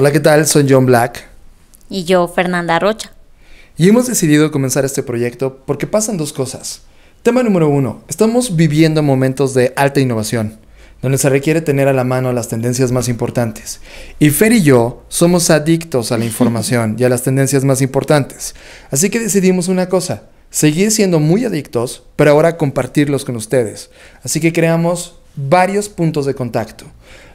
Hola, ¿qué tal? Soy John Black. Y yo, Fernanda Rocha. Y hemos decidido comenzar este proyecto porque pasan dos cosas. Tema número uno, estamos viviendo momentos de alta innovación, donde se requiere tener a la mano las tendencias más importantes. Y Fer y yo somos adictos a la información y a las tendencias más importantes. Así que decidimos una cosa, seguir siendo muy adictos, pero ahora compartirlos con ustedes. Así que creamos varios puntos de contacto.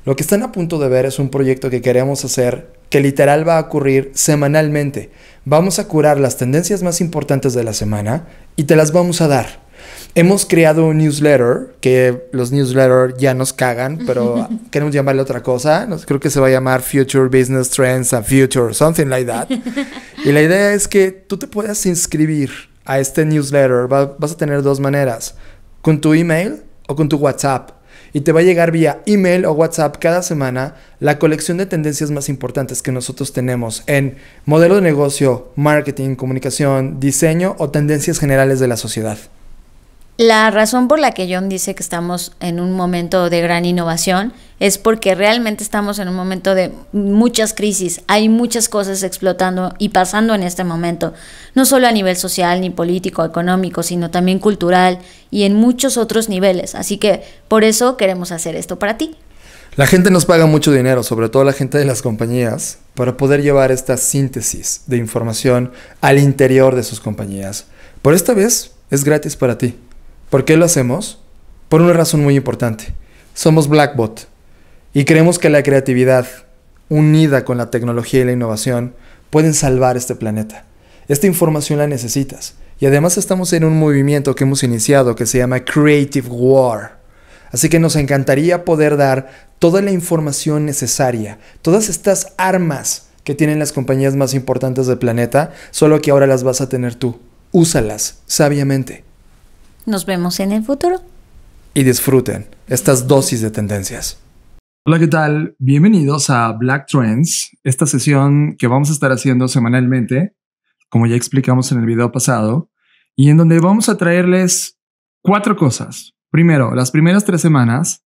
Lo que están a punto de ver es un proyecto que queremos hacer que literal va a ocurrir semanalmente. Vamos a curar las tendencias más importantes de la semana y te las vamos a dar. Hemos creado un newsletter, que los newsletters ya nos cagan, pero queremos llamarle otra cosa. Creo que se va a llamar Future Business Trends a Future, something like that. Y la idea es que tú te puedas inscribir a este newsletter. vas a tener dos maneras, con tu email o con tu WhatsApp y te va a llegar vía email o WhatsApp cada semana la colección de tendencias más importantes que nosotros tenemos en modelo de negocio, marketing, comunicación, diseño o tendencias generales de la sociedad. La razón por la que John dice que estamos en un momento de gran innovación es porque realmente estamos en un momento de muchas crisis, hay muchas cosas explotando y pasando en este momento, no solo a nivel social, ni político, económico, sino también cultural y en muchos otros niveles. Así que por eso queremos hacer esto para ti. La gente nos paga mucho dinero, sobre todo la gente de las compañías, para poder llevar esta síntesis de información al interior de sus compañías. Por esta vez es gratis para ti. ¿Por qué lo hacemos? Por una razón muy importante. Somos Blackbot y creemos que la creatividad, unida con la tecnología y la innovación, pueden salvar este planeta. Esta información la necesitas. Y además estamos en un movimiento que hemos iniciado que se llama Creative War. Así que nos encantaría poder dar toda la información necesaria, todas estas armas que tienen las compañías más importantes del planeta, solo que ahora las vas a tener tú. Úsalas sabiamente. Nos vemos en el futuro. Y disfruten estas dosis de tendencias. Hola, ¿qué tal? Bienvenidos a Black Trends, esta sesión que vamos a estar haciendo semanalmente, como ya explicamos en el video pasado, y en donde vamos a traerles cuatro cosas. Primero, las primeras tres semanas,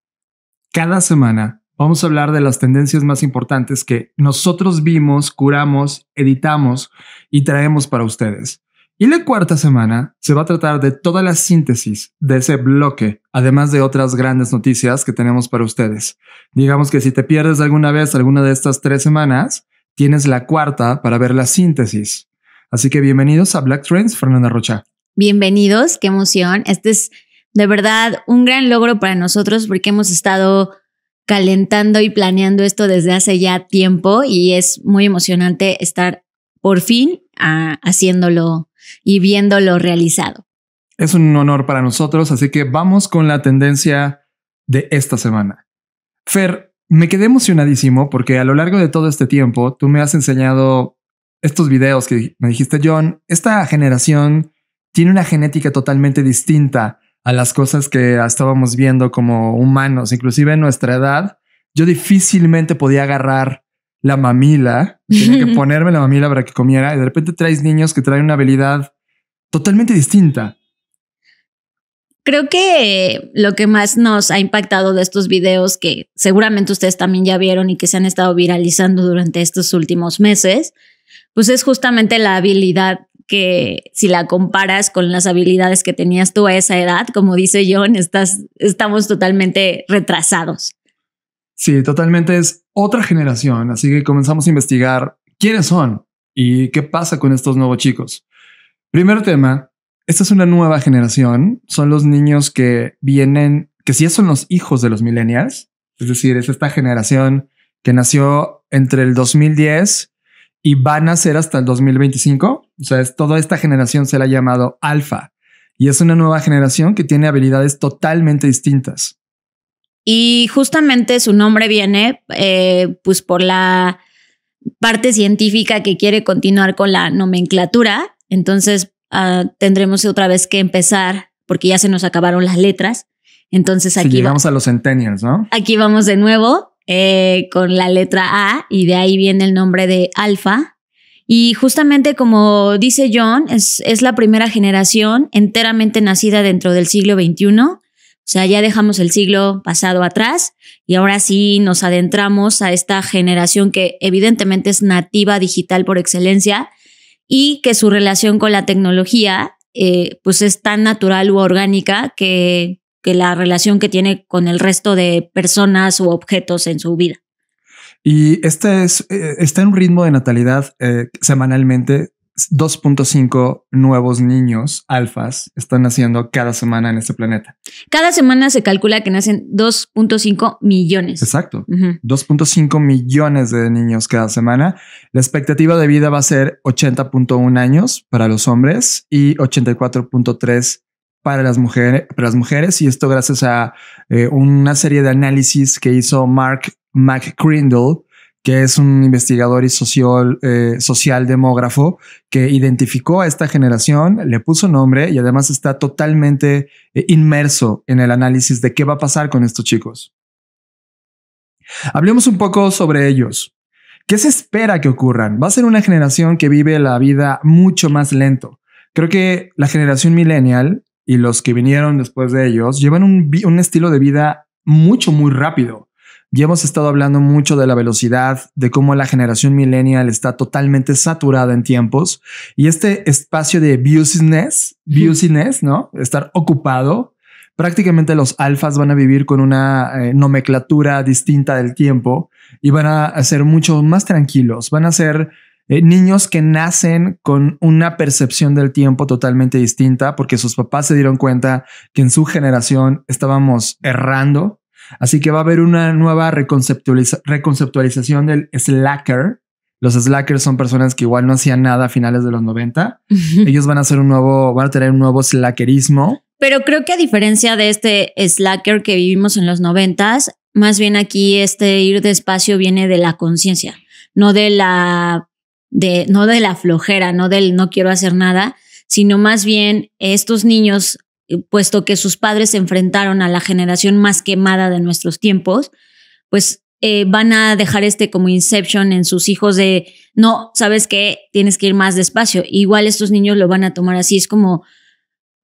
cada semana, vamos a hablar de las tendencias más importantes que nosotros vimos, curamos, editamos y traemos para ustedes. Y la cuarta semana se va a tratar de toda la síntesis de ese bloque, además de otras grandes noticias que tenemos para ustedes. Digamos que si te pierdes alguna vez alguna de estas tres semanas, tienes la cuarta para ver la síntesis. Así que bienvenidos a Black Trends, Fernanda Rocha. Bienvenidos, qué emoción. Este es de verdad un gran logro para nosotros porque hemos estado calentando y planeando esto desde hace ya tiempo y es muy emocionante estar por fin ah, haciéndolo y viéndolo realizado. Es un honor para nosotros, así que vamos con la tendencia de esta semana. Fer, me quedé emocionadísimo porque a lo largo de todo este tiempo tú me has enseñado estos videos que me dijiste, John, esta generación tiene una genética totalmente distinta a las cosas que estábamos viendo como humanos, inclusive en nuestra edad. Yo difícilmente podía agarrar la mamila, tenía que ponerme la mamila para que comiera y de repente traes niños que traen una habilidad totalmente distinta. Creo que lo que más nos ha impactado de estos videos que seguramente ustedes también ya vieron y que se han estado viralizando durante estos últimos meses, pues es justamente la habilidad que si la comparas con las habilidades que tenías tú a esa edad, como dice John, estamos totalmente retrasados. Sí, totalmente es otra generación, así que comenzamos a investigar quiénes son y qué pasa con estos nuevos chicos. Primer tema, esta es una nueva generación, son los niños que vienen, que sí son los hijos de los millennials, es decir, es esta generación que nació entre el 2010 y van a nacer hasta el 2025. O sea, es, toda esta generación se la ha llamado alfa y es una nueva generación que tiene habilidades totalmente distintas. Y justamente su nombre viene eh, pues por la parte científica que quiere continuar con la nomenclatura. Entonces ah, tendremos otra vez que empezar porque ya se nos acabaron las letras. Entonces aquí... vamos a los centennials, ¿no? Aquí vamos de nuevo eh, con la letra A y de ahí viene el nombre de alfa. Y justamente como dice John, es la primera generación enteramente nacida dentro del siglo XXI o sea, ya dejamos el siglo pasado atrás y ahora sí nos adentramos a esta generación que evidentemente es nativa digital por excelencia y que su relación con la tecnología eh, pues es tan natural u orgánica que, la relación que tiene con el resto de personas u objetos en su vida. Y este es, eh, está en un ritmo de natalidad eh, semanalmente 2.5 nuevos niños alfas están naciendo cada semana en este planeta. Cada semana se calcula que nacen 2.5 millones. Exacto. 2.5 millones de niños cada semana. La expectativa de vida va a ser 80.1 años para los hombres y 84.3 para las, mujeres, para las mujeres. Y esto gracias a eh, una serie de análisis que hizo Mark McCrindle que es un investigador y social, eh, socialdemógrafo que identificó a esta generación, le puso nombre y además está totalmente eh, inmerso en el análisis de qué va a pasar con estos chicos. Hablemos un poco sobre ellos. ¿Qué se espera que ocurran? Va a ser una generación que vive la vida mucho más lento. Creo que la generación millennial y los que vinieron después de ellos llevan un estilo de vida mucho, muy rápido. Ya hemos estado hablando mucho de la velocidad, de cómo la generación millennial está totalmente saturada en tiempos y este espacio de business, business, ¿no? Estar ocupado. Prácticamente los alfas van a vivir con una eh, nomenclatura distinta del tiempo y van a ser mucho más tranquilos, van a ser eh, niños que nacen con una percepción del tiempo totalmente distinta porque sus papás se dieron cuenta que en su generación estábamos errando Así que va a haber una nueva reconceptualización del slacker. Los slackers son personas que igual no hacían nada a finales de los 90. Ellos van a hacer un nuevo, van a tener un nuevo slackerismo. Pero creo que a diferencia de este slacker que vivimos en los 90, más bien aquí este ir despacio viene de la conciencia, no de la de no de la flojera, no del no quiero hacer nada, sino más bien estos niños puesto que sus padres se enfrentaron a la generación más quemada de nuestros tiempos, pues eh, van a dejar este como inception en sus hijos de, no, sabes que tienes que ir más despacio. Igual estos niños lo van a tomar así, es como...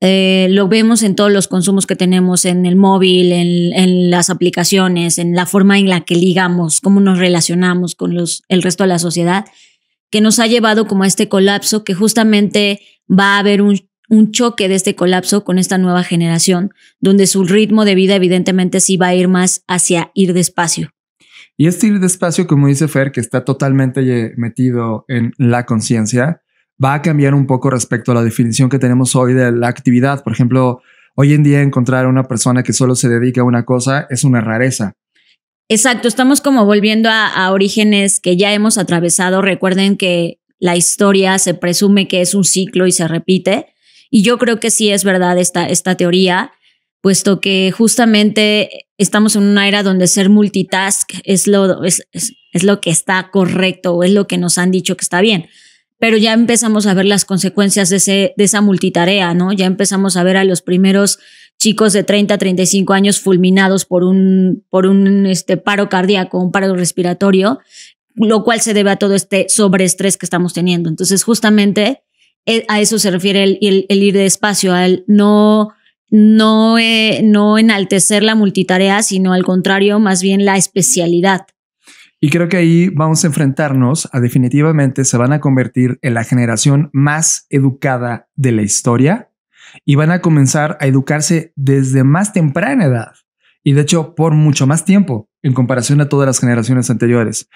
Eh, lo vemos en todos los consumos que tenemos, en el móvil, en, las aplicaciones, en la forma en la que ligamos, cómo nos relacionamos con los, el resto de la sociedad, que nos ha llevado como a este colapso que justamente va a haber un, un choque de este colapso con esta nueva generación, donde su ritmo de vida evidentemente sí va a ir más hacia ir despacio. Y este ir despacio, como dice Fer, que está totalmente metido en la conciencia, va a cambiar un poco respecto a la definición que tenemos hoy de la actividad. Por ejemplo, hoy en día encontrar a una persona que solo se dedica a una cosa es una rareza. Exacto, estamos como volviendo a, a orígenes que ya hemos atravesado. Recuerden que la historia se presume que es un ciclo y se repite y yo creo que sí es verdad esta, esta teoría, puesto que justamente estamos en una era donde ser multitask es lo, es, lo que está correcto o es lo que nos han dicho que está bien pero ya empezamos a ver las consecuencias de, de esa multitarea, ¿no? Ya empezamos a ver a los primeros chicos de 30, 35 años fulminados por un, por un este, paro cardíaco, un paro respiratorio, lo cual se debe a todo este sobreestrés que estamos teniendo. Entonces, justamente eh, a eso se refiere el, el, ir despacio, al no, no, eh, no enaltecer la multitarea, sino al contrario, más bien la especialidad. Y creo que ahí vamos a enfrentarnos a definitivamente se van a convertir en la generación más educada de la historia y van a comenzar a educarse desde más temprana edad y de hecho por mucho más tiempo en comparación a todas las generaciones anteriores.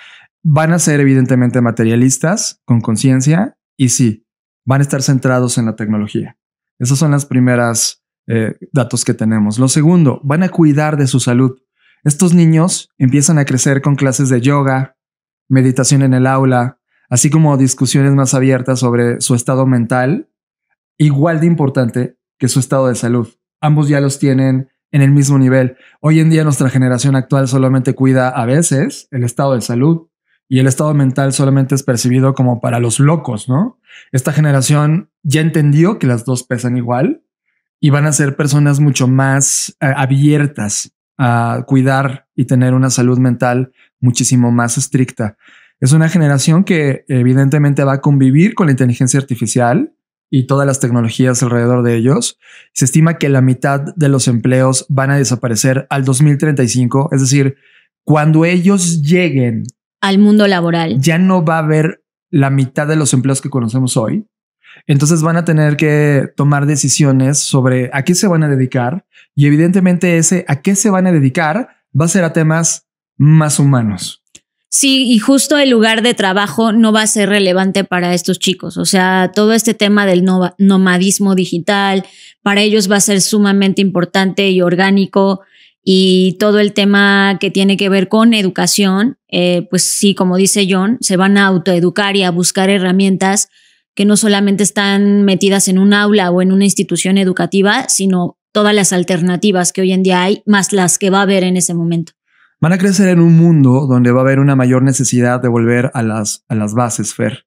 Van a ser evidentemente materialistas, con conciencia y sí, van a estar centrados en la tecnología. Esos son los primeros eh, datos que tenemos. Lo segundo, van a cuidar de su salud. Estos niños empiezan a crecer con clases de yoga, meditación en el aula, así como discusiones más abiertas sobre su estado mental, igual de importante que su estado de salud. Ambos ya los tienen en el mismo nivel. Hoy en día nuestra generación actual solamente cuida a veces el estado de salud, y el estado mental solamente es percibido como para los locos, ¿no? Esta generación ya entendió que las dos pesan igual y van a ser personas mucho más eh, abiertas a cuidar y tener una salud mental muchísimo más estricta. Es una generación que evidentemente va a convivir con la inteligencia artificial y todas las tecnologías alrededor de ellos. Se estima que la mitad de los empleos van a desaparecer al 2035, es decir, cuando ellos lleguen al mundo laboral. Ya no va a haber la mitad de los empleos que conocemos hoy. Entonces van a tener que tomar decisiones sobre a qué se van a dedicar y evidentemente ese a qué se van a dedicar va a ser a temas más humanos. Sí, y justo el lugar de trabajo no va a ser relevante para estos chicos. O sea, todo este tema del nomadismo digital, para ellos va a ser sumamente importante y orgánico y todo el tema que tiene que ver con educación, eh, pues sí, como dice John, se van a autoeducar y a buscar herramientas que no solamente están metidas en un aula o en una institución educativa, sino todas las alternativas que hoy en día hay, más las que va a haber en ese momento. Van a crecer en un mundo donde va a haber una mayor necesidad de volver a las, a las bases, Fer,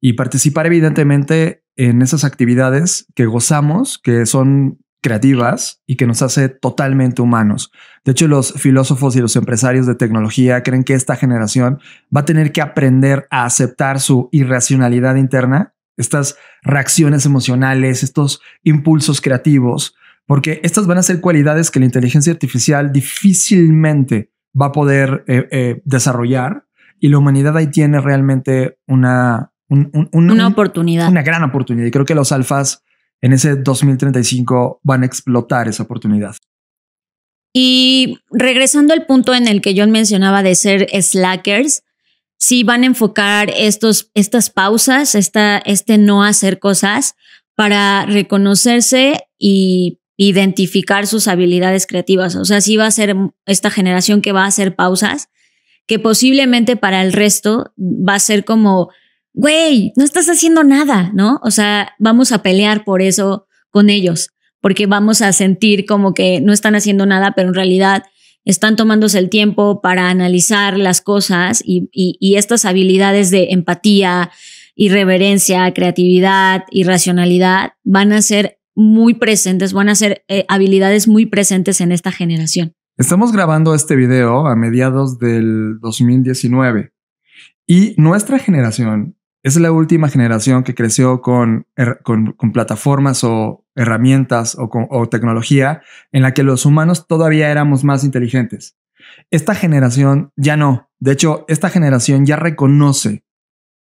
y participar evidentemente en esas actividades que gozamos, que son creativas y que nos hace totalmente humanos. De hecho, los filósofos y los empresarios de tecnología creen que esta generación va a tener que aprender a aceptar su irracionalidad interna, estas reacciones emocionales, estos impulsos creativos, porque estas van a ser cualidades que la inteligencia artificial difícilmente va a poder eh, eh, desarrollar y la humanidad ahí tiene realmente una, una oportunidad. Una gran oportunidad. Y creo que los alfas en ese 2035 van a explotar esa oportunidad. Y regresando al punto en el que yo mencionaba de ser slackers, sí van a enfocar estos, estas pausas, esta, este no hacer cosas para reconocerse y identificar sus habilidades creativas. O sea, sí va a ser esta generación que va a hacer pausas, que posiblemente para el resto va a ser como güey, no estás haciendo nada, ¿no? O sea, vamos a pelear por eso con ellos, porque vamos a sentir como que no están haciendo nada, pero en realidad están tomándose el tiempo para analizar las cosas y, estas habilidades de empatía, irreverencia, creatividad y racionalidad van a ser muy presentes, van a ser eh, habilidades muy presentes en esta generación. Estamos grabando este video a mediados del 2019 y nuestra generación es la última generación que creció con, con, plataformas o herramientas o, tecnología en la que los humanos todavía éramos más inteligentes. Esta generación ya no. De hecho, esta generación ya reconoce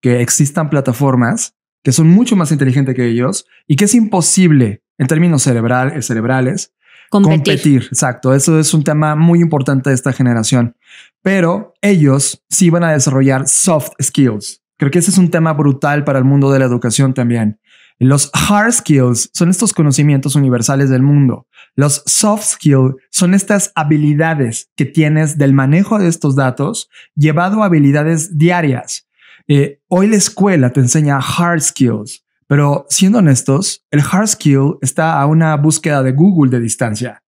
que existan plataformas que son mucho más inteligentes que ellos y que es imposible en términos eh, cerebrales competir. Exacto, eso es un tema muy importante de esta generación. Pero ellos sí van a desarrollar soft skills, Creo que ese es un tema brutal para el mundo de la educación también. Los hard skills son estos conocimientos universales del mundo. Los soft skills son estas habilidades que tienes del manejo de estos datos llevado a habilidades diarias. Eh, hoy la escuela te enseña hard skills, pero siendo honestos, el hard skill está a una búsqueda de Google de distancia.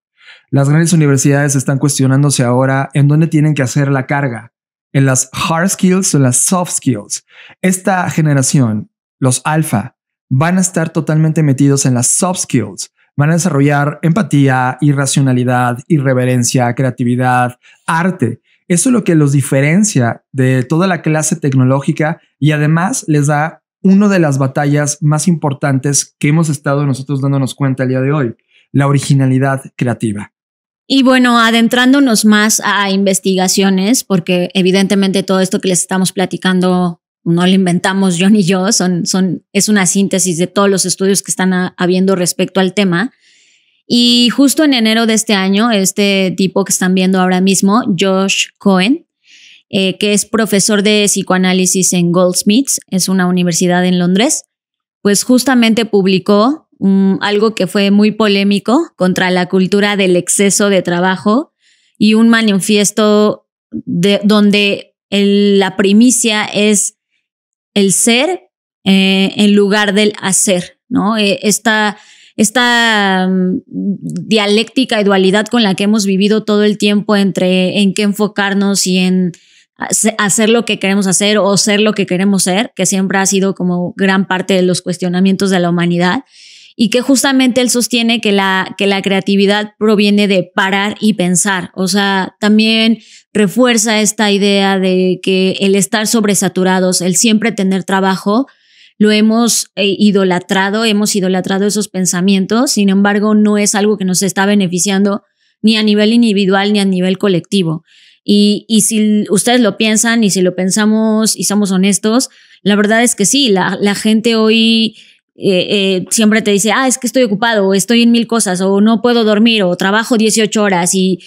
Las grandes universidades están cuestionándose ahora en dónde tienen que hacer la carga, en las hard skills o las soft skills. Esta generación, los alfa, van a estar totalmente metidos en las soft skills. Van a desarrollar empatía, irracionalidad, irreverencia, creatividad, arte. Eso es lo que los diferencia de toda la clase tecnológica y además les da una de las batallas más importantes que hemos estado nosotros dándonos cuenta el día de hoy, la originalidad creativa. Y bueno, adentrándonos más a investigaciones, porque evidentemente todo esto que les estamos platicando no lo inventamos yo ni yo, son, son, es una síntesis de todos los estudios que están habiendo respecto al tema. Y justo en enero de este año, este tipo que están viendo ahora mismo, Josh Cohen, eh, que es profesor de psicoanálisis en Goldsmiths, es una universidad en Londres, pues justamente publicó algo que fue muy polémico contra la cultura del exceso de trabajo y un manifiesto donde la primicia es el ser eh, en lugar del hacer, ¿no? Eh, esta, mm, dialéctica y dualidad con la que hemos vivido todo el tiempo entre en qué enfocarnos y en hacer lo que queremos hacer o ser lo que queremos ser, que siempre ha sido como gran parte de los cuestionamientos de la humanidad y que justamente él sostiene que la, que la creatividad proviene de parar y pensar. O sea, también refuerza esta idea de que el estar sobresaturados, el siempre tener trabajo, lo hemos eh, idolatrado, hemos idolatrado esos pensamientos, sin embargo, no es algo que nos está beneficiando ni a nivel individual ni a nivel colectivo. Y, si ustedes lo piensan y si lo pensamos y somos honestos, la verdad es que sí, la, la gente hoy eh, eh, siempre te dice, ah, es que estoy ocupado, o estoy en mil cosas, o no puedo dormir, o trabajo 18 horas, y,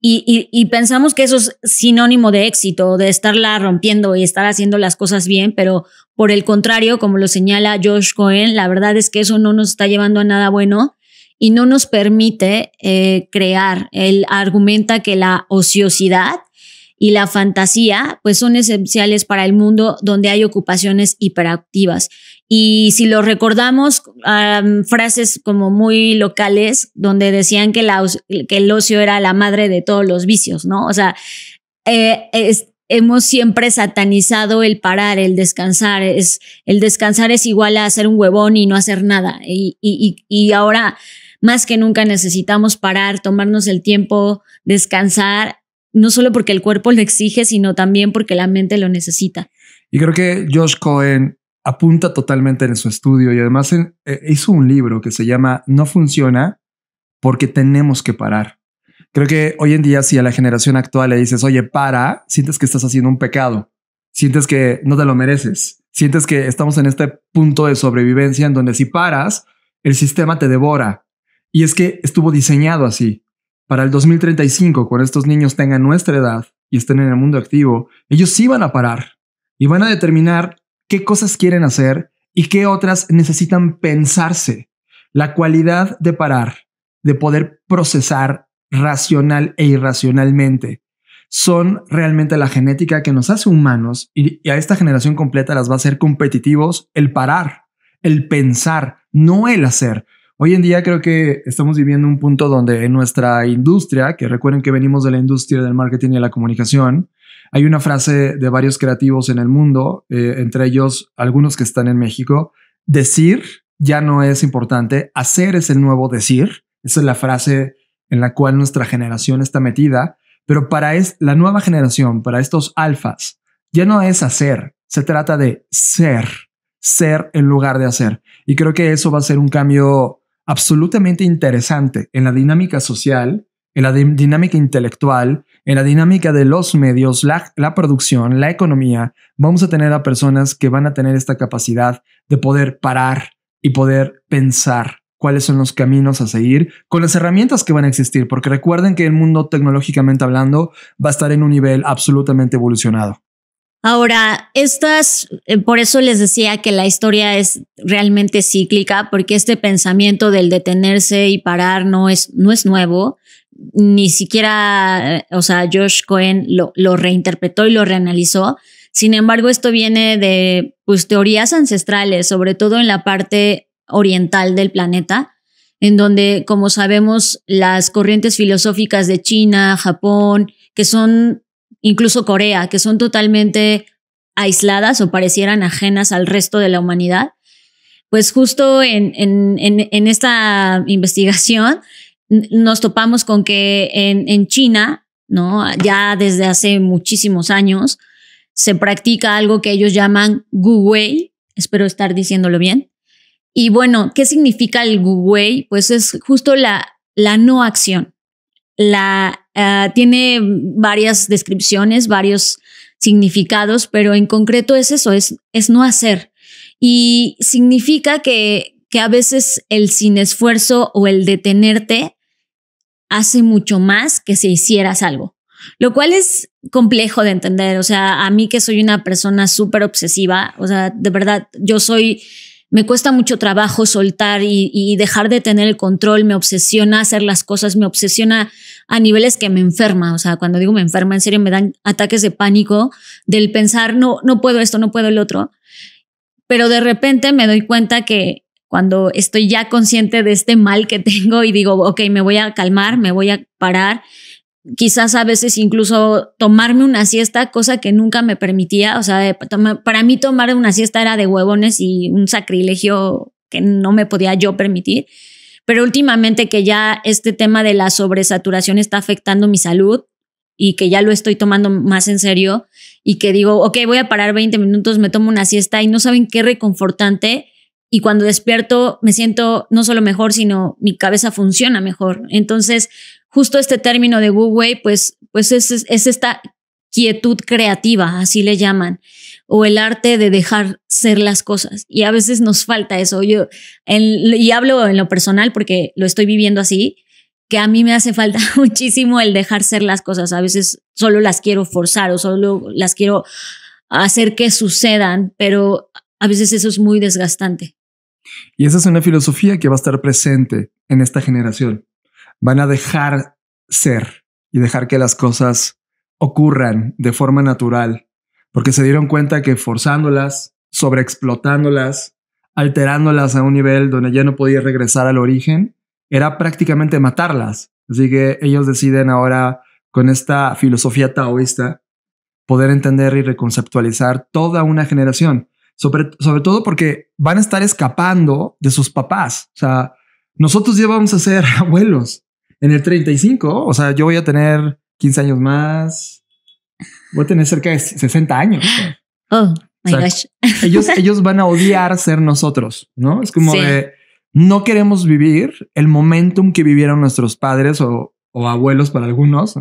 y, pensamos que eso es sinónimo de éxito, de estarla rompiendo y estar haciendo las cosas bien, pero por el contrario, como lo señala Josh Cohen, la verdad es que eso no nos está llevando a nada bueno y no nos permite eh, crear. Él argumenta que la ociosidad y la fantasía, pues son esenciales para el mundo donde hay ocupaciones hiperactivas. Y si lo recordamos, frases como muy locales, donde decían que, que, el ocio era la madre de todos los vicios, ¿no? O sea, eh, hemos siempre satanizado el parar, el descansar. Es, el descansar es igual a hacer un huevón y no hacer nada. y, y ahora más que nunca necesitamos parar, tomarnos el tiempo, descansar no solo porque el cuerpo lo exige, sino también porque la mente lo necesita. Y creo que Josh Cohen apunta totalmente en su estudio y además eh, hizo un libro que se llama No funciona porque tenemos que parar. Creo que hoy en día si a la generación actual le dices, oye, para, sientes que estás haciendo un pecado, sientes que no te lo mereces, sientes que estamos en este punto de sobrevivencia en donde si paras, el sistema te devora. Y es que estuvo diseñado así. Para el 2035, cuando estos niños tengan nuestra edad y estén en el mundo activo, ellos sí van a parar y van a determinar qué cosas quieren hacer y qué otras necesitan pensarse. La cualidad de parar, de poder procesar racional e irracionalmente, son realmente la genética que nos hace humanos y, a esta generación completa las va a hacer competitivos el parar, el pensar, no el hacer. Hoy en día creo que estamos viviendo un punto donde en nuestra industria, que recuerden que venimos de la industria del marketing y de la comunicación, hay una frase de varios creativos en el mundo, eh, entre ellos algunos que están en México, decir ya no es importante, hacer es el nuevo decir. Esa es la frase en la cual nuestra generación está metida, pero para es, la nueva generación, para estos alfas, ya no es hacer, se trata de ser, ser en lugar de hacer. Y creo que eso va a ser un cambio absolutamente interesante en la dinámica social, en la dinámica intelectual, en la dinámica de los medios, la, producción, la economía, vamos a tener a personas que van a tener esta capacidad de poder parar y poder pensar cuáles son los caminos a seguir con las herramientas que van a existir, porque recuerden que el mundo tecnológicamente hablando va a estar en un nivel absolutamente evolucionado. Ahora, estas, eh, por eso les decía que la historia es realmente cíclica, porque este pensamiento del detenerse y parar no es, no es nuevo. Ni siquiera, o sea, Josh Cohen lo, reinterpretó y lo reanalizó. Sin embargo, esto viene de pues, teorías ancestrales, sobre todo en la parte oriental del planeta, en donde, como sabemos, las corrientes filosóficas de China, Japón, que son incluso Corea, que son totalmente aisladas o parecieran ajenas al resto de la humanidad. Pues justo en, esta investigación nos topamos con que en, China, ¿no? ya desde hace muchísimos años, se practica algo que ellos llaman Guwei, espero estar diciéndolo bien. Y bueno, ¿qué significa el Guwei? Pues es justo la, la no acción, la, eh, tiene varias descripciones, varios significados, pero en concreto es eso, es, es no hacer. Y significa que, que a veces el sin esfuerzo o el detenerte hace mucho más que si hicieras algo, lo cual es complejo de entender. O sea, a mí que soy una persona súper obsesiva, o sea, de verdad, yo soy me cuesta mucho trabajo soltar y, dejar de tener el control, me obsesiona hacer las cosas, me obsesiona a niveles que me enferma, o sea, cuando digo me enferma, en serio me dan ataques de pánico del pensar, no, no puedo esto, no puedo el otro, pero de repente me doy cuenta que cuando estoy ya consciente de este mal que tengo y digo, ok, me voy a calmar, me voy a parar quizás a veces incluso tomarme una siesta, cosa que nunca me permitía. O sea, para mí tomar una siesta era de huevones y un sacrilegio que no me podía yo permitir. Pero últimamente que ya este tema de la sobresaturación está afectando mi salud y que ya lo estoy tomando más en serio y que digo, ok, voy a parar 20 minutos, me tomo una siesta y no saben qué reconfortante y cuando despierto me siento no solo mejor, sino mi cabeza funciona mejor. Entonces, justo este término de Wu Wei, pues, pues es, esta quietud creativa, así le llaman, o el arte de dejar ser las cosas. Y a veces nos falta eso. Yo, y hablo en lo personal porque lo estoy viviendo así, que a mí me hace falta muchísimo el dejar ser las cosas. A veces solo las quiero forzar o solo las quiero hacer que sucedan, pero a veces eso es muy desgastante. Y esa es una filosofía que va a estar presente en esta generación. Van a dejar ser y dejar que las cosas ocurran de forma natural, porque se dieron cuenta que forzándolas, sobreexplotándolas, alterándolas a un nivel donde ya no podía regresar al origen, era prácticamente matarlas. Así que ellos deciden ahora, con esta filosofía taoísta, poder entender y reconceptualizar toda una generación. Sobre, sobre todo porque van a estar escapando de sus papás. O sea, nosotros ya vamos a ser abuelos en el 35. O sea, yo voy a tener 15 años más. Voy a tener cerca de 60 años. Oh, Ellos, ellos van a odiar ser nosotros, ¿no? Es como de no queremos vivir el momentum que vivieron nuestros padres o, o abuelos para algunos.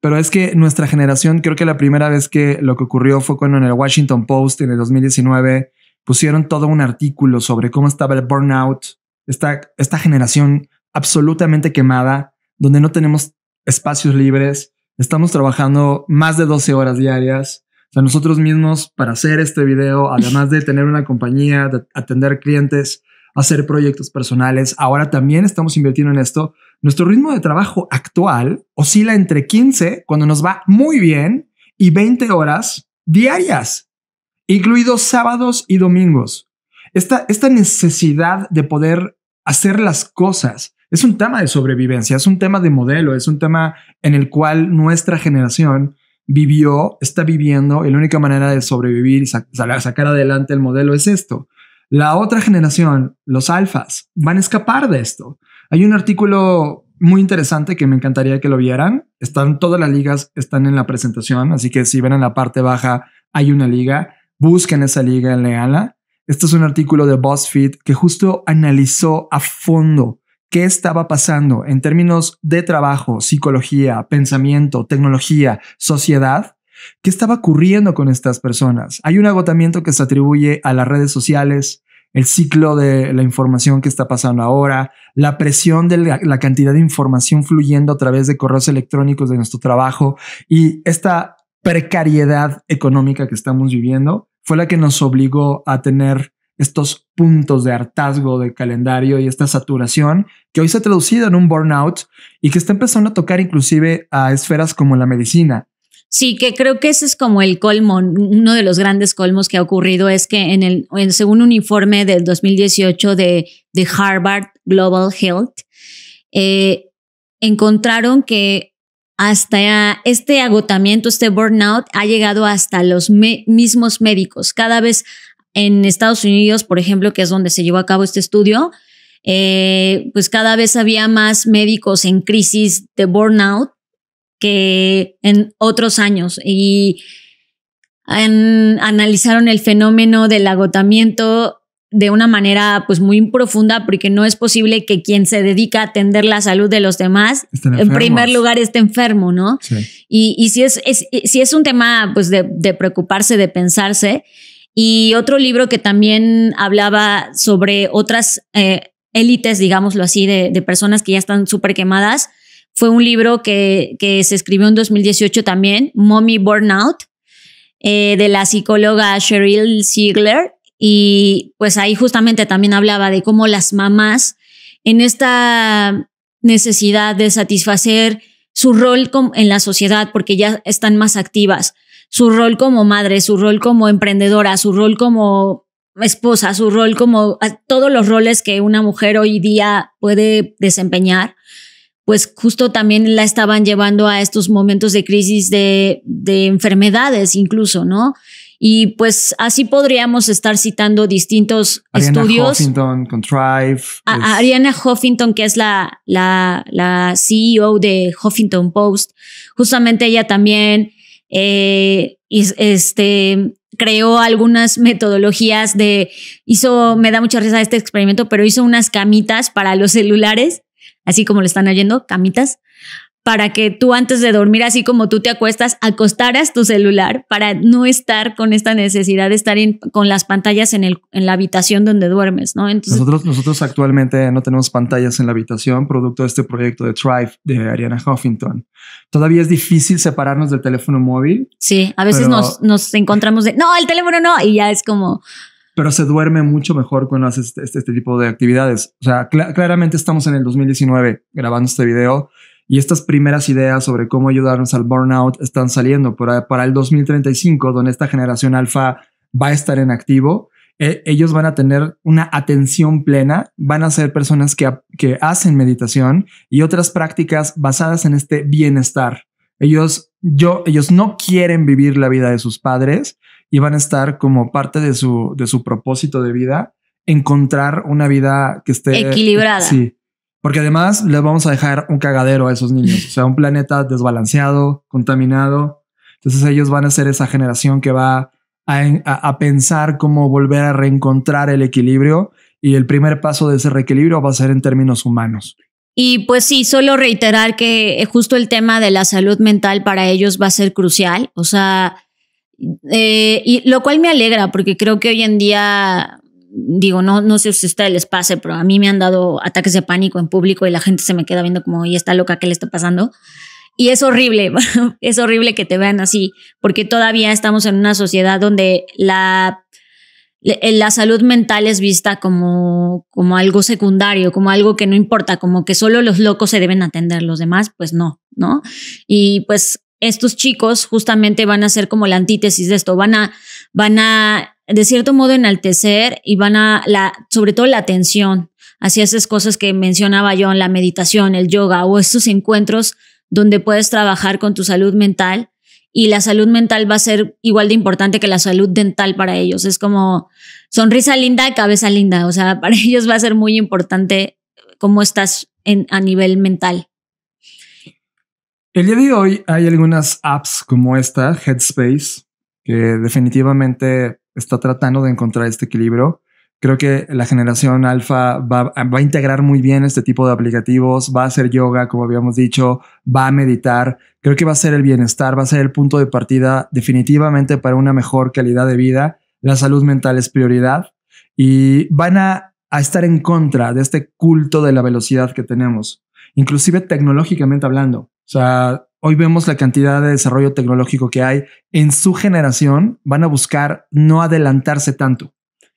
Pero es que nuestra generación, creo que la primera vez que lo que ocurrió fue cuando en el Washington Post en el 2019 pusieron todo un artículo sobre cómo estaba el burnout, esta, esta generación absolutamente quemada, donde no tenemos espacios libres, estamos trabajando más de 12 horas diarias. O sea, nosotros mismos para hacer este video, además de tener una compañía, de atender clientes, hacer proyectos personales, ahora también estamos invirtiendo en esto nuestro ritmo de trabajo actual oscila entre 15, cuando nos va muy bien, y 20 horas diarias, incluidos sábados y domingos. Esta, esta necesidad de poder hacer las cosas es un tema de sobrevivencia, es un tema de modelo, es un tema en el cual nuestra generación vivió, está viviendo, y la única manera de sobrevivir y sacar adelante el modelo es esto. La otra generación, los alfas, van a escapar de esto. Hay un artículo muy interesante que me encantaría que lo vieran. Están todas las ligas, están en la presentación, así que si ven en la parte baja hay una liga, busquen esa liga, en Leala. Este es un artículo de BuzzFeed que justo analizó a fondo qué estaba pasando en términos de trabajo, psicología, pensamiento, tecnología, sociedad. ¿Qué estaba ocurriendo con estas personas? Hay un agotamiento que se atribuye a las redes sociales, el ciclo de la información que está pasando ahora, la presión de la, cantidad de información fluyendo a través de correos electrónicos de nuestro trabajo y esta precariedad económica que estamos viviendo fue la que nos obligó a tener estos puntos de hartazgo del calendario y esta saturación que hoy se ha traducido en un burnout y que está empezando a tocar inclusive a esferas como la medicina. Sí, que creo que ese es como el colmo, uno de los grandes colmos que ha ocurrido es que en el, según un informe del 2018 de, de Harvard Global Health, eh, encontraron que hasta este agotamiento, este burnout, ha llegado hasta los mismos médicos. Cada vez en Estados Unidos, por ejemplo, que es donde se llevó a cabo este estudio, eh, pues cada vez había más médicos en crisis de burnout que en otros años y analizaron el fenómeno del agotamiento de una manera pues muy profunda porque no es posible que quien se dedica a atender la salud de los demás en primer lugar esté enfermo, ¿no? Y, si, es, si es un tema pues de, preocuparse, de pensarse. Y otro libro que también hablaba sobre otras eh, élites, digámoslo así, de, de personas que ya están súper quemadas, fue un libro que, se escribió en 2018 también, Mommy Burnout, eh, de la psicóloga Cheryl Ziegler. Y pues ahí justamente también hablaba de cómo las mamás en esta necesidad de satisfacer su rol en la sociedad, porque ya están más activas, su rol como madre, su rol como emprendedora, su rol como esposa, su rol como todos los roles que una mujer hoy día puede desempeñar, pues justo también la estaban llevando a estos momentos de crisis de, enfermedades incluso, ¿no? Y pues así podríamos estar citando distintos estudios. Huffington, Contrive. Pues Ariana Huffington, que es la, la, la, CEO de Huffington Post, justamente ella también eh, este, creó algunas metodologías de, hizo, me da mucha risa este experimento, pero hizo unas camitas para los celulares así como lo están oyendo, camitas, para que tú antes de dormir, así como tú te acuestas, acostaras tu celular para no estar con esta necesidad de estar con las pantallas en, el, en la habitación donde duermes, ¿no? nosotros, nosotros actualmente no tenemos pantallas en la habitación, producto de este proyecto de Thrive de Ariana Huffington. Todavía es difícil separarnos del teléfono móvil. Sí, a veces nos, nos encontramos de, no, el teléfono no, y ya es como pero se duerme mucho mejor cuando haces este, este, este tipo de actividades. O sea, claramente estamos en el 2019 grabando este video y estas primeras ideas sobre cómo ayudarnos al burnout están saliendo para, el 2035, donde esta generación alfa va a estar en activo. E, ellos van a tener una atención plena, van a ser personas que, que hacen meditación y otras prácticas basadas en este bienestar. Ellos, yo, ellos no quieren vivir la vida de sus padres, y van a estar como parte de su, de su propósito de vida, encontrar una vida que esté equilibrada. Sí. Porque además les vamos a dejar un cagadero a esos niños, o sea, un planeta desbalanceado, contaminado. Entonces ellos van a ser esa generación que va a, a pensar cómo volver a reencontrar el equilibrio y el primer paso de ese reequilibrio va a ser en términos humanos. Y pues sí, solo reiterar que eh, justo el tema de la salud mental para ellos va a ser crucial. O sea, eh, y lo cual me alegra porque creo que hoy en día digo, no, no sé si a ustedes les pase, pero a mí me han dado ataques de pánico en público y la gente se me queda viendo como, y está loca, ¿qué le está pasando? Y es horrible, es horrible que te vean así, porque todavía estamos en una sociedad donde la, eh, la salud mental es vista como, como algo secundario, como algo que no importa, como que solo los locos se deben atender, los demás, pues no, ¿no? Y pues estos chicos justamente van a ser como la antítesis de esto, van a, van a, de cierto modo, enaltecer y van a, la, sobre todo la atención hacia esas cosas que mencionaba yo, la meditación, el yoga o estos encuentros donde puedes trabajar con tu salud mental y la salud mental va a ser igual de importante que la salud dental para ellos. Es como sonrisa linda, cabeza linda, o sea, para ellos va a ser muy importante cómo estás a nivel mental. El día de hoy hay algunas apps como esta, Headspace, que definitivamente está tratando de encontrar este equilibrio. Creo que la generación alfa va, a integrar muy bien este tipo de aplicativos, va a hacer yoga, como habíamos dicho, va a meditar. Creo que va a ser el bienestar, va a ser el punto de partida definitivamente para una mejor calidad de vida. La salud mental es prioridad y van a estar en contra de este culto de la velocidad que tenemos, inclusive tecnológicamente hablando. O sea, hoy vemos la cantidad de desarrollo tecnológico que hay. En su generación van a buscar no adelantarse tanto.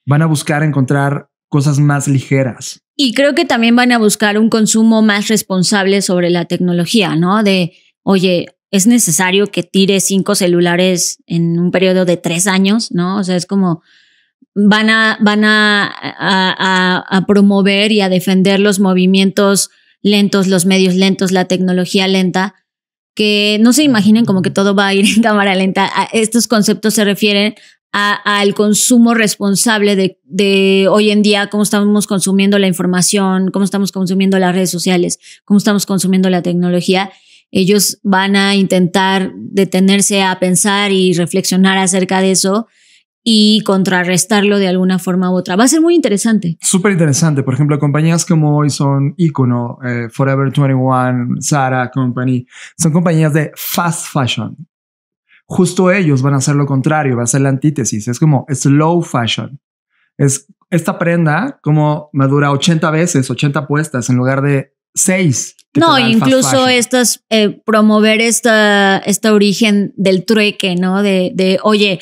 Van a buscar encontrar cosas más ligeras. Y creo que también van a buscar un consumo más responsable sobre la tecnología, ¿no? De, oye, es necesario que tire cinco celulares en un periodo de tres años, ¿no? O sea, es como van a, van a promover y a defender los movimientos lentos, los medios lentos, la tecnología lenta, que no se imaginen como que todo va a ir en cámara lenta. estos conceptos se refieren al consumo responsable de, de, hoy en día, cómo estamos consumiendo la información, cómo estamos consumiendo las redes sociales, cómo estamos consumiendo la tecnología. Ellos van a intentar detenerse a pensar y reflexionar acerca de eso y contrarrestarlo de alguna forma u otra. Va a ser muy interesante. Súper interesante. Por ejemplo, compañías como hoy son Icono, eh, Forever 21, Zara Company, son compañías de fast fashion. Justo ellos van a hacer lo contrario, va a ser la antítesis. Es como slow fashion. Es esta prenda como madura 80 veces, 80 puestas en lugar de 6. No, incluso estas, eh, promover esta, esta origen del trueque, ¿no? De, de oye,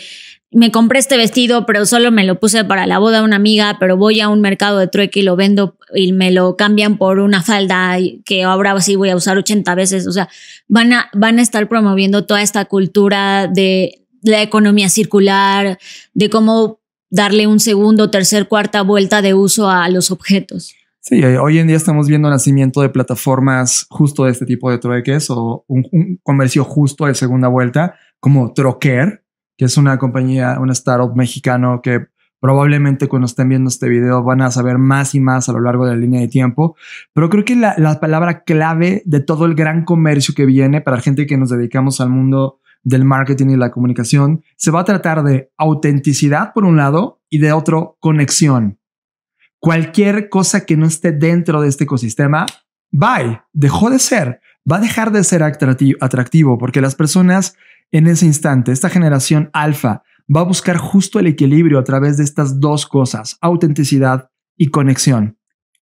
me compré este vestido, pero solo me lo puse para la boda de una amiga, pero voy a un mercado de trueque y lo vendo y me lo cambian por una falda que ahora sí voy a usar 80 veces. O sea, van a, van a estar promoviendo toda esta cultura de la economía circular, de cómo darle un segundo, tercer, cuarta vuelta de uso a los objetos. Sí, eh, hoy en día estamos viendo nacimiento de plataformas justo de este tipo de trueques o un, un comercio justo de segunda vuelta, como Troquer, que es una compañía, un startup mexicano que probablemente cuando estén viendo este video van a saber más y más a lo largo de la línea de tiempo, pero creo que la, la palabra clave de todo el gran comercio que viene para gente que nos dedicamos al mundo del marketing y la comunicación se va a tratar de autenticidad por un lado y de otro conexión. Cualquier cosa que no esté dentro de este ecosistema, bye, dejó de ser, va a dejar de ser atractivo porque las personas en ese instante, esta generación alfa va a buscar justo el equilibrio a través de estas dos cosas, autenticidad y conexión.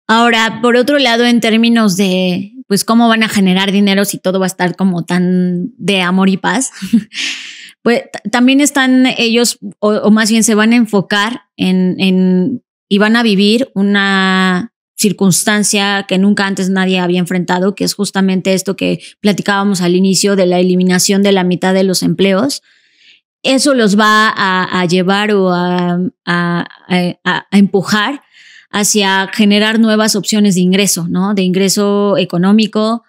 Ahora, por otro lado, en términos de, pues, cómo van a generar dinero si todo va a estar como tan de amor y paz, pues también están ellos, o, más bien se van a enfocar en, y van a vivir una circunstancia que nunca antes nadie había enfrentado, que es justamente esto que platicábamos al inicio de la eliminación de la mitad de los empleos. Eso los va a, llevar o a, empujar hacia generar nuevas opciones de ingreso, ¿no? De ingreso económico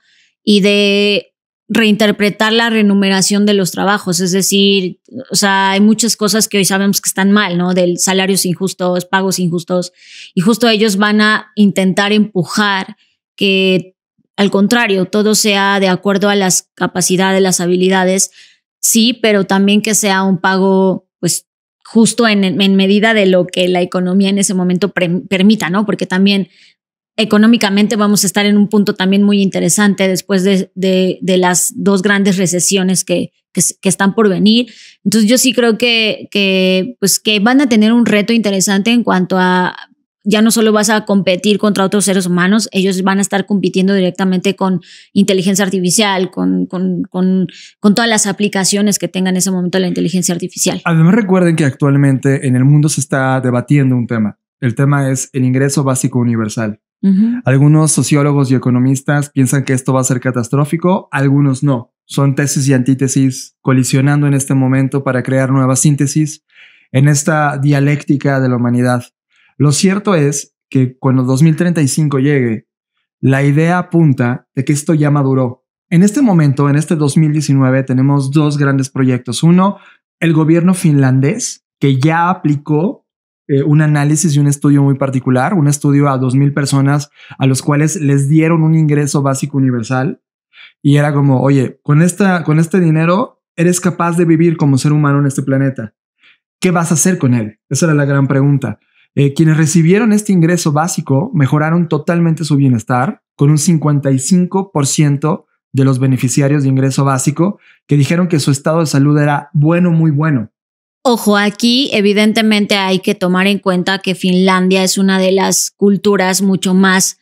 y de reinterpretar la remuneración de los trabajos, es decir, o sea, hay muchas cosas que hoy sabemos que están mal, ¿no? Del salarios injustos, pagos injustos, y justo ellos van a intentar empujar que al contrario, todo sea de acuerdo a las capacidades, las habilidades, sí, pero también que sea un pago, pues, justo en, en medida de lo que la economía en ese momento permita, ¿no? Porque también económicamente vamos a estar en un punto también muy interesante después de, las dos grandes recesiones que, que, están por venir. Entonces yo sí creo que, que, pues que van a tener un reto interesante en cuanto a ya no solo vas a competir contra otros seres humanos, ellos van a estar compitiendo directamente con inteligencia artificial, con, con, con todas las aplicaciones que tenga en ese momento la inteligencia artificial. Además recuerden que actualmente en el mundo se está debatiendo un tema. El tema es el ingreso básico universal. Algunos sociólogos y economistas piensan que esto va a ser catastrófico, algunos no. Son tesis y antítesis colisionando en este momento para crear nuevas síntesis en esta dialéctica de la humanidad. Lo cierto es que cuando 2035 llegue, la idea apunta de que esto ya maduró. En este momento, en este 2019, tenemos dos grandes proyectos. Uno, el gobierno finlandés, que ya aplicó eh, un análisis y un estudio muy particular, un estudio a 2.000 personas a los cuales les dieron un ingreso básico universal y era como, oye, con, esta, con este dinero eres capaz de vivir como ser humano en este planeta. ¿Qué vas a hacer con él? Esa era la gran pregunta. Eh, quienes recibieron este ingreso básico mejoraron totalmente su bienestar con un 55% de los beneficiarios de ingreso básico que dijeron que su estado de salud era bueno, muy bueno. Ojo, aquí evidentemente hay que tomar en cuenta que Finlandia es una de las culturas mucho más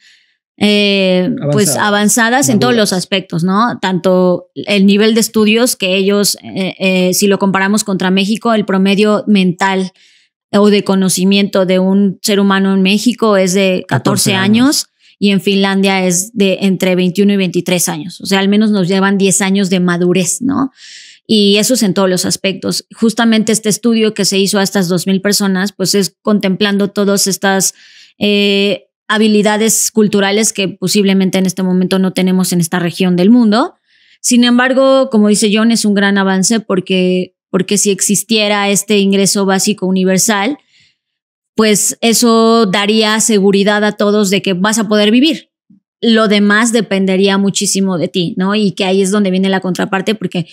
eh, pues avanzadas en todos los aspectos, ¿no? Tanto el nivel de estudios que ellos, eh, eh, si lo comparamos contra México, el promedio mental o de conocimiento de un ser humano en México es de 14, años. años. y en Finlandia es de entre 21 y 23 años. O sea, al menos nos llevan 10 años de madurez, ¿no? Y eso es en todos los aspectos. Justamente este estudio que se hizo a estas 2.000 personas, pues es contemplando todas estas eh, habilidades culturales que posiblemente en este momento no tenemos en esta región del mundo. Sin embargo, como dice John, es un gran avance porque, porque si existiera este ingreso básico universal, pues eso daría seguridad a todos de que vas a poder vivir. Lo demás dependería muchísimo de ti, ¿no? Y que ahí es donde viene la contraparte porque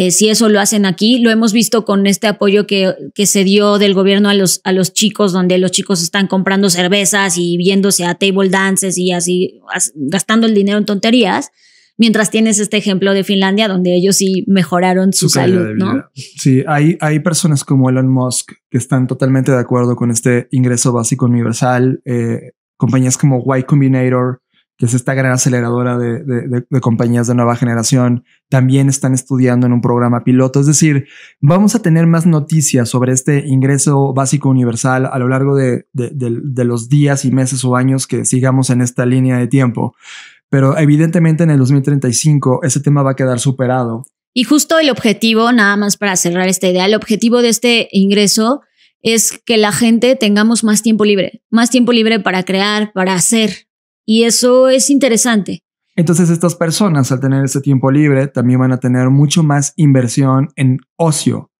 eh, si eso lo hacen aquí, lo hemos visto con este apoyo que, que, se dio del gobierno a los, a los chicos, donde los chicos están comprando cervezas y viéndose a table dances y así, gastando el dinero en tonterías. Mientras tienes este ejemplo de Finlandia, donde ellos sí mejoraron su, salud, ¿no? Sí, hay, hay personas como Elon Musk que están totalmente de acuerdo con este ingreso básico universal. Eh, compañías como White Combinator, que es esta gran aceleradora de, compañías de nueva generación, también están estudiando en un programa piloto. Es decir, vamos a tener más noticias sobre este ingreso básico universal a lo largo de, de los días y meses o años que sigamos en esta línea de tiempo. Pero evidentemente en el 2035 ese tema va a quedar superado. Y justo el objetivo, nada más para cerrar esta idea, el objetivo de este ingreso es que la gente tengamos más tiempo libre, más tiempo libre para crear, para hacer, y eso es interesante. Entonces estas personas al tener ese tiempo libre también van a tener mucho más inversión en ocio.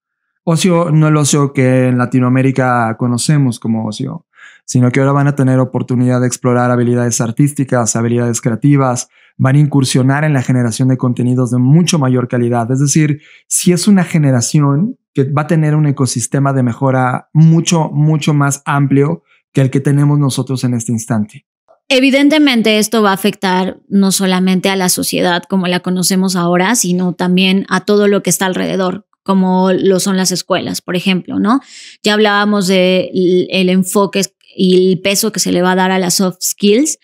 Ocio no el ocio que en Latinoamérica conocemos como ocio, sino que ahora van a tener oportunidad de explorar habilidades artísticas, habilidades creativas, van a incursionar en la generación de contenidos de mucho mayor calidad. Es decir, si es una generación que va a tener un ecosistema de mejora mucho, mucho más amplio que el que tenemos nosotros en este instante. Evidentemente esto va a afectar no solamente a la sociedad como la conocemos ahora, sino también a todo lo que está alrededor, como lo son las escuelas, por ejemplo, ¿no? Ya hablábamos del de el enfoque y el peso que se le va a dar a las soft skills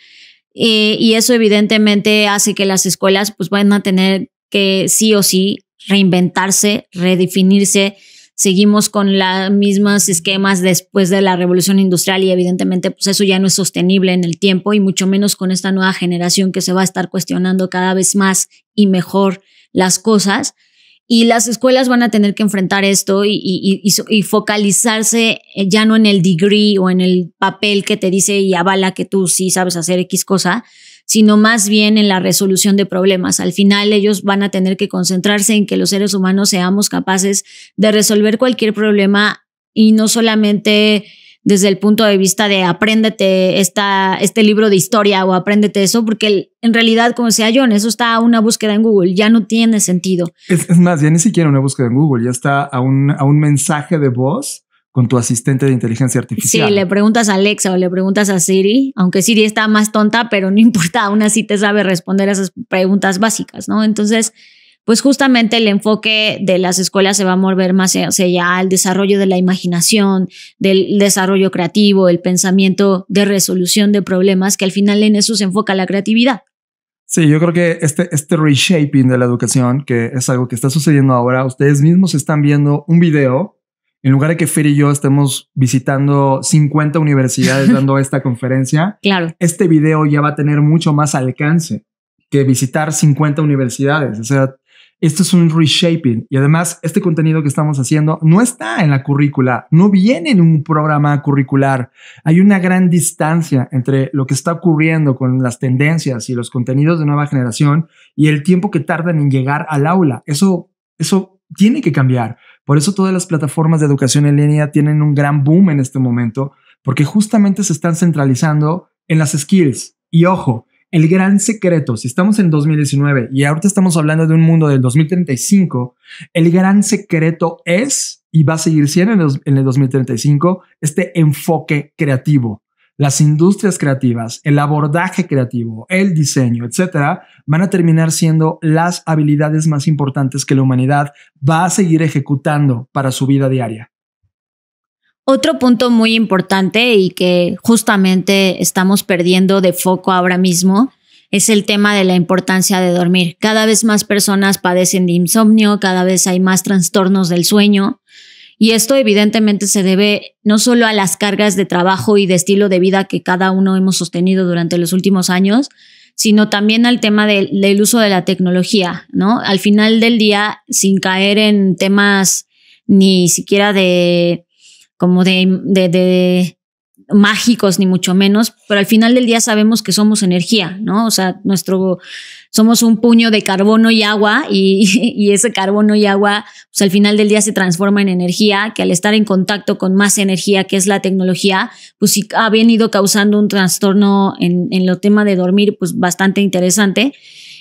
eh, y eso evidentemente hace que las escuelas pues van a tener que sí o sí reinventarse, redefinirse, seguimos con los mismos esquemas después de la revolución industrial y evidentemente pues eso ya no es sostenible en el tiempo y mucho menos con esta nueva generación que se va a estar cuestionando cada vez más y mejor las cosas. Y las escuelas van a tener que enfrentar esto y, y, focalizarse eh, ya no en el degree o en el papel que te dice y avala que tú sí sabes hacer X cosa, sino más bien en la resolución de problemas. Al final ellos van a tener que concentrarse en que los seres humanos seamos capaces de resolver cualquier problema y no solamente desde el punto de vista de apréndete esta, este libro de historia o apréndete eso, porque en realidad, como decía John, eso está a una búsqueda en Google, ya no tiene sentido. Es, más, ya ni siquiera una búsqueda en Google, ya está a un mensaje de voz con tu asistente de inteligencia artificial. Sí, le preguntas a Alexa o le preguntas a Siri, aunque Siri está más tonta, pero no importa, aún así te sabe responder esas preguntas básicas, ¿no? Entonces, pues justamente el enfoque de las escuelas se va a mover más hacia allá al desarrollo de la imaginación, del desarrollo creativo, el pensamiento de resolución de problemas, que al final en eso se enfoca la creatividad. Sí, yo creo que este, este reshaping de la educación, que es algo que está sucediendo ahora, ustedes mismos están viendo un video en lugar de que Fer y yo estemos visitando 50 universidades dando esta conferencia, claro. este video ya va a tener mucho más alcance que visitar 50 universidades. O sea, esto es un reshaping. Y además, este contenido que estamos haciendo no está en la currícula, no viene en un programa curricular. Hay una gran distancia entre lo que está ocurriendo con las tendencias y los contenidos de nueva generación y el tiempo que tardan en llegar al aula. Eso, eso tiene que cambiar. Por eso todas las plataformas de educación en línea tienen un gran boom en este momento, porque justamente se están centralizando en las skills. Y ojo, el gran secreto, si estamos en 2019 y ahorita estamos hablando de un mundo del 2035, el gran secreto es, y va a seguir siendo en el 2035, este enfoque creativo las industrias creativas, el abordaje creativo, el diseño, etcétera, van a terminar siendo las habilidades más importantes que la humanidad va a seguir ejecutando para su vida diaria. Otro punto muy importante y que justamente estamos perdiendo de foco ahora mismo es el tema de la importancia de dormir. Cada vez más personas padecen de insomnio, cada vez hay más trastornos del sueño. Y esto evidentemente se debe no solo a las cargas de trabajo y de estilo de vida que cada uno hemos sostenido durante los últimos años, sino también al tema del, uso de la tecnología, ¿no? Al final del día, sin caer en temas ni siquiera de como de, de mágicos ni mucho menos, pero al final del día sabemos que somos energía, ¿no? O sea, nuestro somos un puño de carbono y agua y, ese carbono y agua pues al final del día se transforma en energía que al estar en contacto con más energía que es la tecnología pues ha venido causando un trastorno en, el lo tema de dormir pues bastante interesante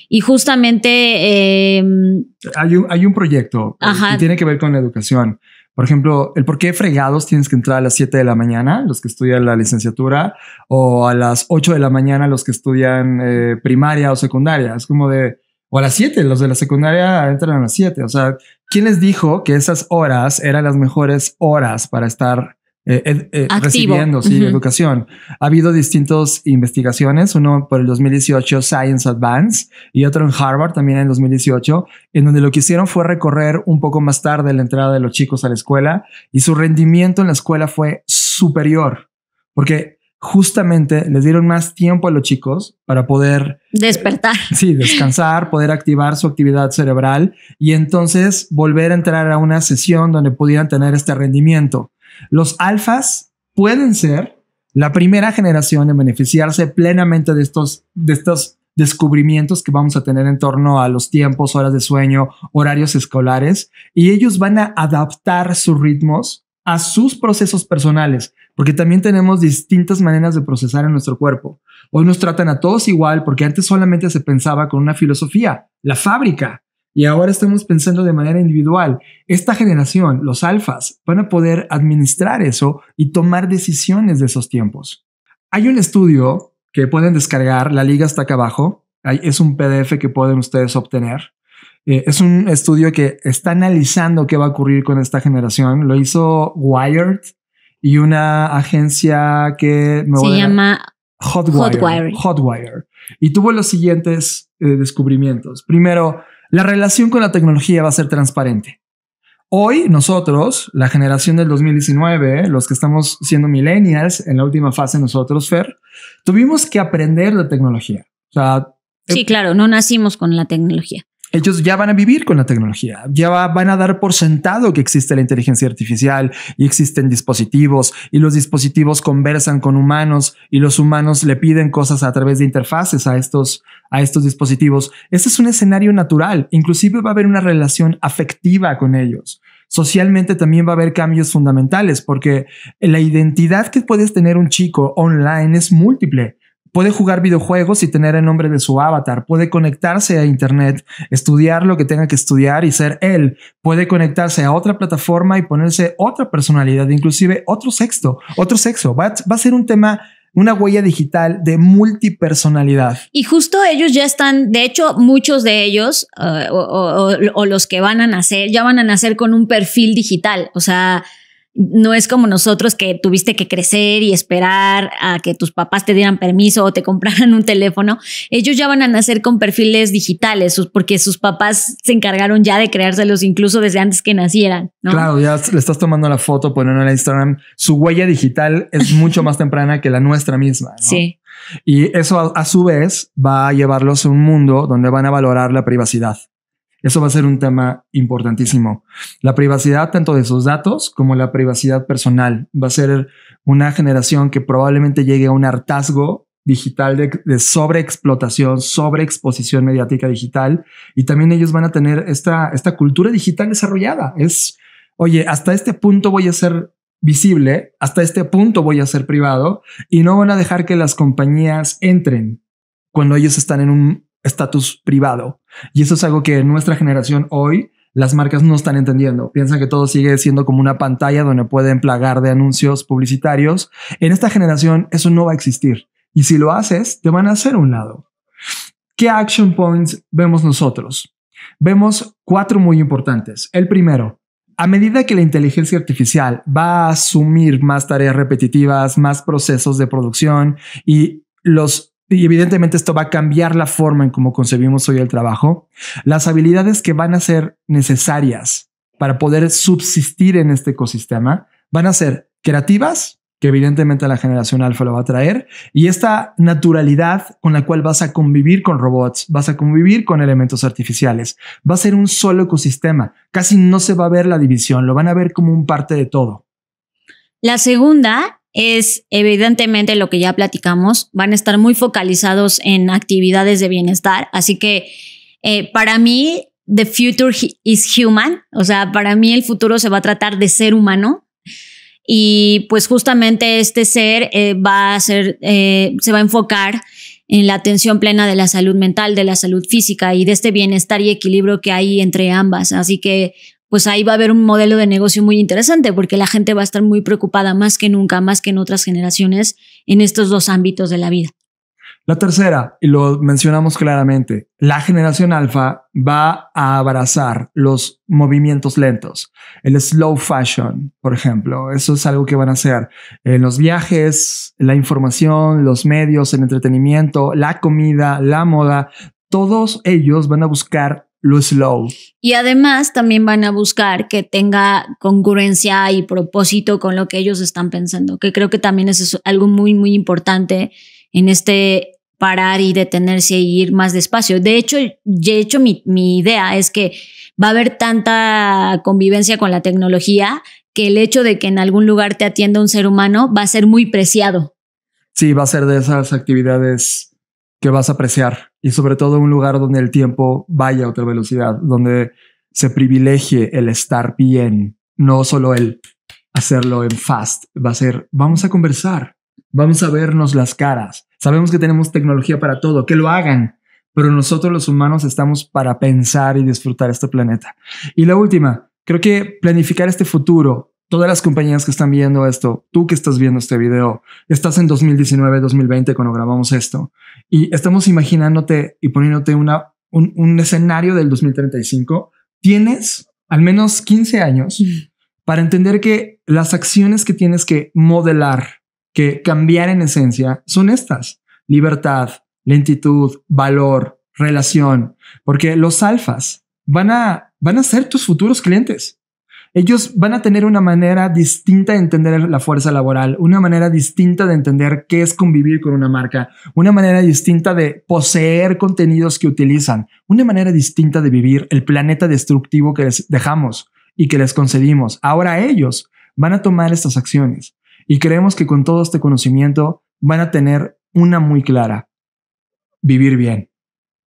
y justamente em, hay, un, proyecto que eh, tiene que ver con la educación por ejemplo, el por qué fregados tienes que entrar a las 7 de la mañana, los que estudian la licenciatura, o a las 8 de la mañana, los que estudian eh, primaria o secundaria. Es como de, o a las 7, los de la secundaria entran a las 7. O sea, ¿quién les dijo que esas horas eran las mejores horas para estar eh, eh, recibiendo sí, educación. Ha habido distintas investigaciones, uno por el 2018 Science Advance y otro en Harvard también en 2018, en donde lo que hicieron fue recorrer un poco más tarde la entrada de los chicos a la escuela y su rendimiento en la escuela fue superior, porque justamente les dieron más tiempo a los chicos para poder despertar. Eh, sí, descansar, poder activar su actividad cerebral y entonces volver a entrar a una sesión donde pudieran tener este rendimiento. Los alfas pueden ser la primera generación en beneficiarse plenamente de estos, de estos descubrimientos que vamos a tener en torno a los tiempos, horas de sueño, horarios escolares, y ellos van a adaptar sus ritmos a sus procesos personales, porque también tenemos distintas maneras de procesar en nuestro cuerpo. Hoy nos tratan a todos igual porque antes solamente se pensaba con una filosofía, la fábrica, y ahora estamos pensando de manera individual. Esta generación, los alfas, van a poder administrar eso y tomar decisiones de esos tiempos. Hay un estudio que pueden descargar, la liga está acá abajo, es un PDF que pueden ustedes obtener. Eh, es un estudio que está analizando qué va a ocurrir con esta generación. Lo hizo Wired y una agencia que se llama Hotwire, Hotwire. Y tuvo los siguientes eh, descubrimientos. Primero, la relación con la tecnología va a ser transparente. Hoy nosotros, la generación del 2019, los que estamos siendo millennials en la última fase nosotros, Fer, tuvimos que aprender la tecnología. sí, eh, claro, no nacimos con la tecnología ellos ya van a vivir con la tecnología, ya van a dar por sentado que existe la inteligencia artificial y existen dispositivos y los dispositivos conversan con humanos y los humanos le piden cosas a través de interfaces a estos, a estos dispositivos. Este es un escenario natural, inclusive va a haber una relación afectiva con ellos. Socialmente también va a haber cambios fundamentales porque la identidad que puedes tener un chico online es múltiple puede jugar videojuegos y tener el nombre de su avatar, puede conectarse a Internet, estudiar lo que tenga que estudiar y ser él, puede conectarse a otra plataforma y ponerse otra personalidad, inclusive otro sexo, otro sexo. Va, a ser un tema una huella digital de multipersonalidad. Y justo ellos ya están, de hecho, muchos de ellos eh, o, o, los que van a nacer, ya van a nacer con un perfil digital, o sea, no es como nosotros que tuviste que crecer y esperar a que tus papás te dieran permiso o te compraran un teléfono. Ellos ya van a nacer con perfiles digitales porque sus papás se encargaron ya de creárselos incluso desde antes que nacieran. Claro, ya le estás tomando la foto, poniendo en Instagram. Su huella digital es mucho más temprana que la nuestra misma. Sí. Y eso a, su vez va a llevarlos a un mundo donde van a valorar la privacidad. Eso va a ser un tema importantísimo. La privacidad tanto de sus datos como la privacidad personal va a ser una generación que probablemente llegue a un hartazgo digital de, de sobreexplotación, sobreexposición mediática digital y también ellos van a tener esta, esta cultura digital desarrollada. Es, oye, hasta este punto voy a ser visible, hasta este punto voy a ser privado y no van a dejar que las compañías entren cuando ellos están en un estatus privado. Y eso es algo que en nuestra generación hoy las marcas no están entendiendo. Piensan que todo sigue siendo como una pantalla donde pueden plagar de anuncios publicitarios. En esta generación eso no va a existir. Y si lo haces, te van a hacer un lado. ¿Qué action points vemos nosotros? Vemos cuatro muy importantes. El primero, a medida que la inteligencia artificial va a asumir más tareas repetitivas, más procesos de producción y los y evidentemente esto va a cambiar la forma en cómo concebimos hoy el trabajo, las habilidades que van a ser necesarias para poder subsistir en este ecosistema van a ser creativas, que evidentemente la generación alfa lo va a traer, y esta naturalidad con la cual vas a convivir con robots, vas a convivir con elementos artificiales, va a ser un solo ecosistema, casi no se va a ver la división, lo van a ver como un parte de todo. La segunda es evidentemente lo que ya platicamos, van a estar muy focalizados en actividades de bienestar, así que eh, para mí, the future is human, o sea, para mí el futuro se va a tratar de ser humano y pues justamente este ser eh, va a ser, eh, se va a enfocar en la atención plena de la salud mental, de la salud física y de este bienestar y equilibrio que hay entre ambas. Así que pues ahí va a haber un modelo de negocio muy interesante porque la gente va a estar muy preocupada más que nunca, más que en otras generaciones, en estos dos ámbitos de la vida. La tercera, y lo mencionamos claramente, la generación alfa va a abrazar los movimientos lentos, el slow fashion, por ejemplo. Eso es algo que van a hacer en eh, los viajes, la información, los medios, el entretenimiento, la comida, la moda. Todos ellos van a buscar Luis Y además también van a buscar que tenga congruencia y propósito con lo que ellos están pensando, que creo que también es algo muy, muy importante en este parar y detenerse e ir más despacio. De hecho, de hecho mi, mi idea es que va a haber tanta convivencia con la tecnología que el hecho de que en algún lugar te atienda un ser humano va a ser muy preciado. Sí, va a ser de esas actividades que vas a apreciar y sobre todo un lugar donde el tiempo vaya a otra velocidad, donde se privilegie el estar bien, no solo el hacerlo en fast, va a ser vamos a conversar, vamos a vernos las caras, sabemos que tenemos tecnología para todo, que lo hagan, pero nosotros los humanos estamos para pensar y disfrutar este planeta. Y la última, creo que planificar este futuro todas las compañías que están viendo esto, tú que estás viendo este video, estás en 2019, 2020 cuando grabamos esto y estamos imaginándote y poniéndote una, un, escenario del 2035, tienes al menos 15 años para entender que las acciones que tienes que modelar, que cambiar en esencia, son estas. Libertad, lentitud, valor, relación, porque los alfas van a, van a ser tus futuros clientes ellos van a tener una manera distinta de entender la fuerza laboral, una manera distinta de entender qué es convivir con una marca, una manera distinta de poseer contenidos que utilizan, una manera distinta de vivir el planeta destructivo que les dejamos y que les concedimos. Ahora ellos van a tomar estas acciones y creemos que con todo este conocimiento van a tener una muy clara, vivir bien.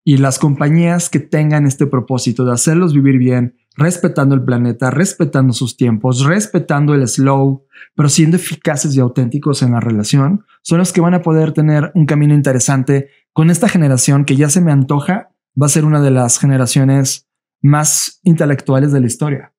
Y las compañías que tengan este propósito de hacerlos vivir bien, respetando el planeta, respetando sus tiempos, respetando el slow, pero siendo eficaces y auténticos en la relación, son los que van a poder tener un camino interesante con esta generación que ya se me antoja, va a ser una de las generaciones más intelectuales de la historia.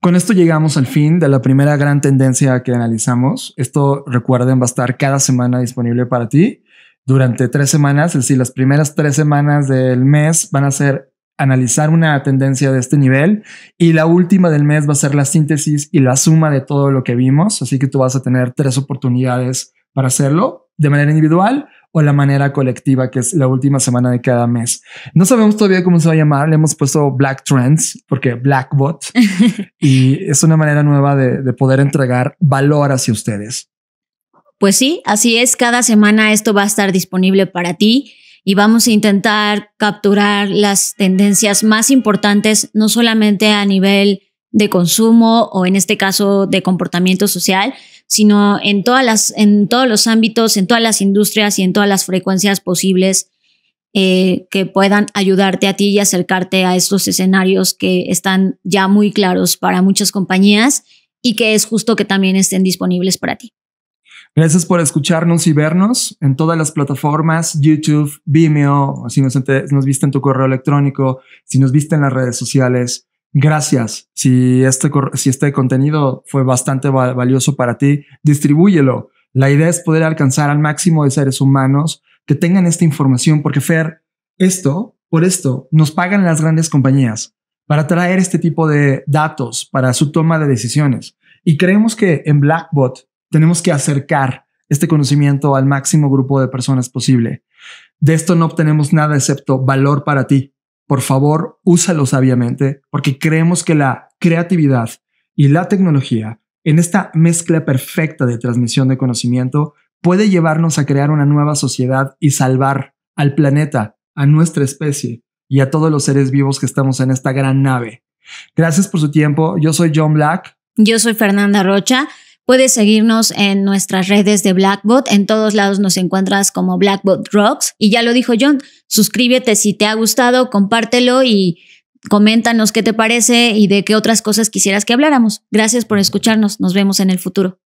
Con esto llegamos al fin de la primera gran tendencia que analizamos. Esto, recuerden, va a estar cada semana disponible para ti durante tres semanas. Es decir, las primeras tres semanas del mes van a ser analizar una tendencia de este nivel y la última del mes va a ser la síntesis y la suma de todo lo que vimos, así que tú vas a tener tres oportunidades para hacerlo de manera individual o la manera colectiva, que es la última semana de cada mes. No sabemos todavía cómo se va a llamar, le hemos puesto Black Trends, porque Blackbot, y es una manera nueva de, de poder entregar valor hacia ustedes. Pues sí, así es, cada semana esto va a estar disponible para ti y vamos a intentar capturar las tendencias más importantes, no solamente a nivel de consumo o en este caso de comportamiento social, sino en, todas las, en todos los ámbitos, en todas las industrias y en todas las frecuencias posibles eh, que puedan ayudarte a ti y acercarte a estos escenarios que están ya muy claros para muchas compañías y que es justo que también estén disponibles para ti. Gracias por escucharnos y vernos en todas las plataformas, YouTube, Vimeo, si nos, viste en tu correo electrónico, si nos viste en las redes sociales. Gracias. Si este, si este contenido fue bastante valioso para ti, distribúyelo. La idea es poder alcanzar al máximo de seres humanos que tengan esta información, porque Fer, esto, por esto, nos pagan las grandes compañías para traer este tipo de datos para su toma de decisiones. Y creemos que en Blackbot tenemos que acercar este conocimiento al máximo grupo de personas posible. De esto no obtenemos nada excepto valor para ti. Por favor, úsalo sabiamente, porque creemos que la creatividad y la tecnología, en esta mezcla perfecta de transmisión de conocimiento, puede llevarnos a crear una nueva sociedad y salvar al planeta, a nuestra especie y a todos los seres vivos que estamos en esta gran nave. Gracias por su tiempo. Yo soy John Black. Yo soy Fernanda Rocha. Puedes seguirnos en nuestras redes de Blackbot. En todos lados nos encuentras como Blackbot Rocks. Y ya lo dijo John, suscríbete si te ha gustado, compártelo y coméntanos qué te parece y de qué otras cosas quisieras que habláramos. Gracias por escucharnos. Nos vemos en el futuro.